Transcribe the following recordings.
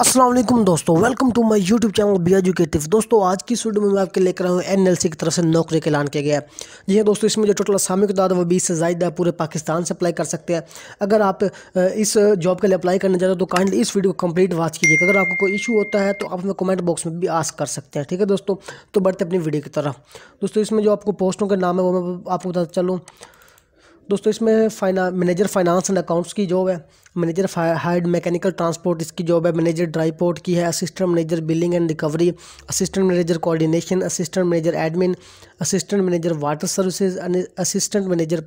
असलम दोस्तों welcome to my YouTube channel be educative दोस्तों आज की स्टूडियो वीडियो में मैं आपके लेकर आया हूँ एन की तरफ से नौकरी का ऐलान किया गया है जी हाँ दोस्तों इसमें जो टोटल असामी की तादाद वो बीस से ज़्यादा है पूरे पाकिस्तान से अप्लाई कर सकते हैं अगर आप इस जॉब के लिए अप्लाई करना चाहते हो तो काइंडली इस वीडियो को कम्प्लीट वॉच कीजिएगा अगर आपको कोई इशू होता है तो आप हमें कमेंट बॉक्स में भी आस कर सकते हैं ठीक है दोस्तों तो बढ़ते अपनी वीडियो की तरफ दोस्तों इसमें जो आपको पोस्टों के नाम है वो मैं आपको बता चलूँ दोस्तों इसमें फाइना मैनेजर फाइनेंस एंड अकाउंट्स की जॉब है मैनेजर हाइड मैकेनिकल ट्रांसपोर्ट इसकी जॉब है मैनेजर ड्राई पोर्ट की है assistant manager billing and recovery assistant manager coordination assistant manager admin assistant manager water services assistant manager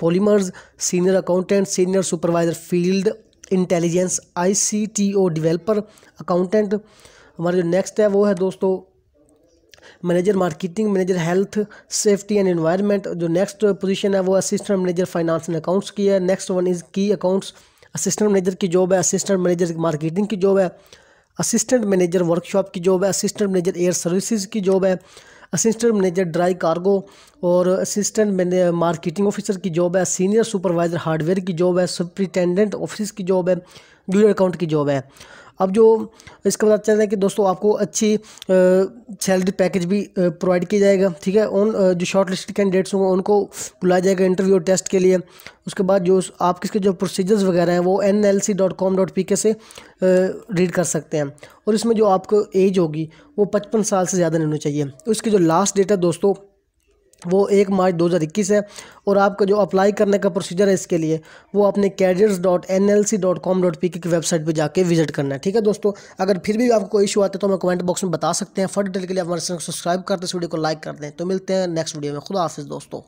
polymers senior accountant senior supervisor field intelligence I C T O developer accountant हमारा जो next है वो है दोस्तों manager marketing manager health safety and environment जो next position है वो assistant manager finance and accounts की है नेक्स्ट वन इज़ की अकाउंट्स असिस्टेंट मैनेजर की जॉब है असिस्टेंट मैनेजर मार्केटिंग की जॉब है असिस्टेंट मैनेजर वर्कशॉप की जॉब है असिस्टेंट मैनेजर एयर सर्विसेज की जॉब है असिस्टेंट मैनेजर ड्राई कार्गो और असिस्टेंट मार्केटिंग ऑफिसर की जॉब है सीनियर सुपरवाइजर हार्डवेयर की जॉब है सुप्रिटेंडेंट ऑफिस की जॉब है जूनियर अकाउंट की जॉब है अब जो इसका पता चल रहा है कि दोस्तों आपको अच्छी सैलरी पैकेज भी प्रोवाइड किया जाएगा ठीक है उन जो शॉर्ट लिस्ट कैंडिडेट्स होंगे उनको बुलाया जाएगा इंटरव्यू और टेस्ट के लिए उसके बाद जो आपके इसके जो प्रोसीजर्स वगैरह हैं वो N L C dot com dot P K से रीड कर सकते हैं और इसमें जो आपको एज होगी वो पचपन साल से ज़्यादा नहीं होनी चाहिए उसकी जो लास्ट डेट है दोस्तों वो एक मार्च 2021 है और आपका जो अप्लाई करने का प्रोसीजर है इसके लिए वो अपने careers dot N L C dot com dot P की वेबसाइट पर जाके विजिट करना है ठीक है दोस्तों अगर फिर भी आपको कोई इशू आता है तो हमें कमेंट बॉक्स में बता सकते हैं फर्स्ट डिटेल के लिए हमारे चैनल को सब्सक्राइब करते हैं वीडियो को लाइक करते हैं तो मिलते हैं नेक्स्ट वीडियो में खुदा हाफिज़ दोस्तों